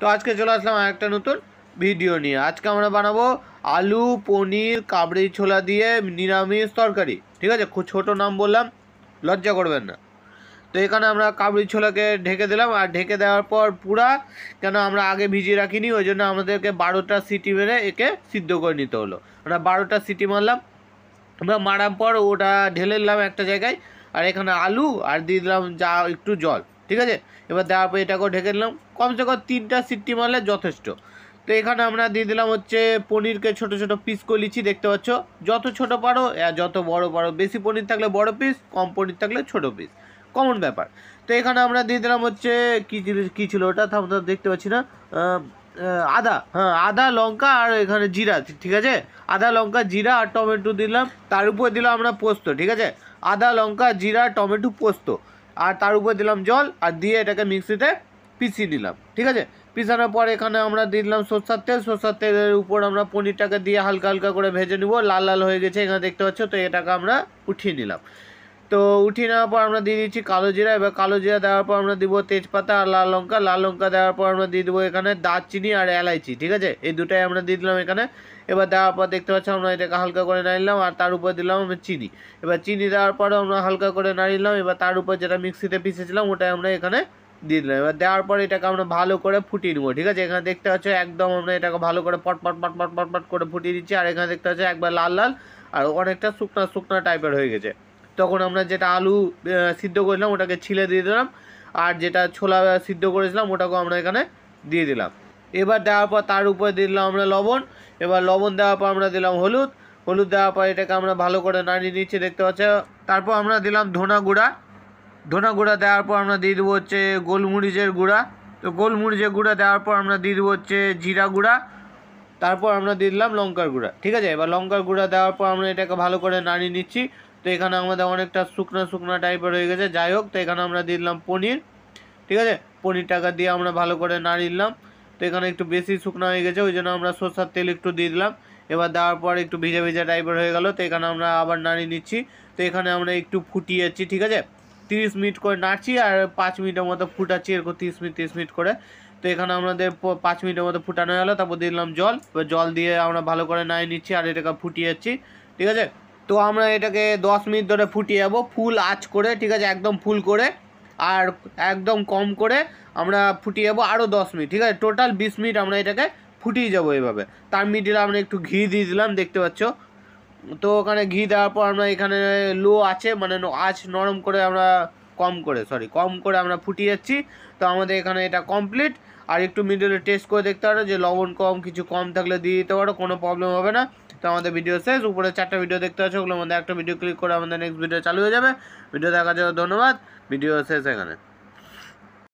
তো আজকে চলে আসলাম আরেকটা নতুন ভিডিও নিয়ে আজকে আমরা বানাবো আলু পনির কাবড়ি ছোলা দিয়ে নিরামিষ তরকারি ঠিক আছে খুব ছোটো নাম বললাম লজ্জা করবেন না তো এখানে আমরা কাবড়ি ছোলাকে ঢেকে দিলাম আর ঢেকে দেওয়ার পর পুরা কেন আমরা আগে ভিজিয়ে রাখিনি ওই জন্য আমাদেরকে বারোটা সিটি মেরে একে সিদ্ধ করে নিতে হলো আমরা বারোটা সিটি মারলাম আমরা মারার পর ওটা ঢেলে দিলাম একটা জায়গায় আর এখানে আলু আর দিয়ে দিলাম যা একটু জল ঠিক আছে এবার দেওয়ার পর এটাকেও ঢেকে দিলাম কমসে কম তিনটা সিটটি মারলে যথেষ্ট তো এখানে আমরা দিয়ে দিলাম হচ্ছে পনিরকে ছোট ছোট পিস করেছি দেখতে পাচ্ছ যত ছোট পারো যত বড় পারো বেশি পনির থাকলে বড় পিস কম পনির থাকলে ছোট পিস কমন ব্যাপার তো এখানে আমরা দিয়ে দিলাম হচ্ছে কী জিনিস কী ছিল ওটা তো আমরা দেখতে পাচ্ছি না আদা হ্যাঁ আদা লঙ্কা আর এখানে জিরা ঠিক আছে আদা লঙ্কা জিরা আর টমেটো দিলাম তার উপর দিলাম আমরা পোস্ত ঠিক আছে আদা লঙ্কা জিরা টমেটো পোস্ত আর তার উপরে দিলাম জল আর দিয়ে এটাকে মিক্সিতে পিছিয়ে নিলাম ঠিক আছে পিছানোর পর এখানে আমরা দিলাম সরষার তেল সরষার তেলের উপর আমরা পনিরটাকে দিয়ে হালকা হালকা করে ভেজে নিব লাল লাল হয়ে গেছে এখানে দেখতে পাচ্ছ তো এটাকে আমরা উঠিয়ে নিলাম তো উঠিয়ে নেওয়ার পর আমরা দিয়ে দিচ্ছি কালো জিরা এবার কালো জিরা দেওয়ার পর আমরা দিব তেজপাতা আর লাল লঙ্কা লাল লঙ্কা দেওয়ার পর আমরা দিয়ে দেবো এখানে দারচিনি আর এলাইচি ঠিক আছে এই দুটাই আমরা দিয়ে দিলাম এখানে এবার দেওয়ার পর দেখতে পাচ্ছি আমরা এটাকে হালকা করে নাড়িলাম আর তার উপর দিলাম আমরা চিনি এবার চিনি দেওয়ার পরও আমরা হালকা করে নাড়িলাম এবার তার উপর যেটা মিক্সিতে পিসেছিলাম ওটাই আমরা এখানে দিয়ে দিলাম এবার দেওয়ার পর এটাকে আমরা ভালো করে ফুটিয়ে নেবো ঠিক আছে এখানে দেখতে পাচ্ছ একদম আমরা এটাকে ভালো করে পট পট পট পট পট পট করে ফুটিয়ে দিচ্ছি আর এখানে দেখতে পাচ্ছি একবার লাল লাল আর অনেকটা শুকনা শুকনা টাইপের হয়ে গেছে তখন আমরা যেটা আলু সিদ্ধ করেছিলাম ওটাকে ছিলে দিয়ে দিলাম আর যেটা ছোলা সিদ্ধ করেছিলাম ওটাকেও আমরা এখানে দিয়ে দিলাম এবার দেওয়ার পর তার উপরে দিলাম আমরা লবণ এবার লবণ দেওয়ার পর আমরা দিলাম হলুদ হলুদ দেওয়ার পর এটাকে আমরা ভালো করে নাড়িয়ে নিচ্ছি দেখতে পাচ্ছি তারপর আমরা দিলাম ধনা গুঁড়া ধনা গুঁড়া দেওয়ার পর আমরা দিয়ে দেবো হচ্ছে গোলমরিচের গুঁড়া তো গোলমরিচের গুঁড়া দেওয়ার পর আমরা দিয়ে দেবো হচ্ছে জিরা গুঁড়া তারপর আমরা দিয়ে দিলাম লঙ্কার গুঁড়া ঠিক আছে এবার লঙ্কার গুঁড়া দেওয়ার পর আমরা এটাকে ভালো করে নাড়িয়ে নিচ্ছি তো এখানে আমাদের অনেকটা শুকনো শুকনো টাইপের হয়ে গেছে যাই হোক তো এখানে আমরা দিলাম পনির ঠিক আছে পনির টাকা দিয়ে আমরা ভালো করে নাড়িলাম তো এখানে একটু বেশি শুকনো হয়ে গেছে ওই জন্য আমরা সর্ষার তেল একটু দিয়ে দিলাম এবার দেওয়ার পর একটু ভিজে ভিজে টাইপের হয়ে গেল তো এখানে আমরা আবার নাড়িয়ে নিচ্ছি তো এখানে আমরা একটু ফুটিয়েছি ঠিক আছে তিরিশ মিনিট করে নাড়ছি আর পাঁচ মিনিটের মতো ফুটাচ্ছি এরকম তিরিশ মিনিট তিরিশ মিনিট করে তো এখানে আমাদের পাঁচ মিনিটের মতো ফুটানো গেলো তারপর দিলাম জল জল দিয়ে আমরা ভালো করে নাড়িয়ে নিচ্ছি আর এটাকে ফুটিয়েছি ঠিক আছে তো আমরা এটাকে দশ মিনিট ধরে ফুটিয়ে যাবো ফুল আঁচ করে ঠিক আছে একদম ফুল করে আর একদম কম করে আমরা ফুটিয়ে যাবো আরও দশ মিনিট ঠিক আছে টোটাল বিশ মিনিট আমরা এটাকে ফুটিয়ে যাবো এইভাবে তার মিডিলে আমরা একটু ঘি দিয়ে দিলাম দেখতে পাচ্ছ তো ওখানে ঘি দেওয়ার পর আমরা এখানে লো আছে মানে আঁচ নরম করে আমরা কম করে সরি কম করে আমরা ফুটিয়ে যাচ্ছি তো আমাদের এখানে এটা কমপ্লিট আর একটু মিডলে টেস্ট করে দেখতে পারো যে লবণ কম কিছু কম থাকলে দিয়ে দিতে পারো কোনো প্রবলেম হবে না তো আমাদের ভিডিও শেষ উপরে চারটা ভিডিও দেখতে পাচ্ছি ওগুলোর মধ্যে একটা ভিডিও ক্লিক করে আমাদের নেক্সট ভিডিও চালু হয়ে যাবে ভিডিও দেখার জন্য ধন্যবাদ ভিডিও শেষ এখানে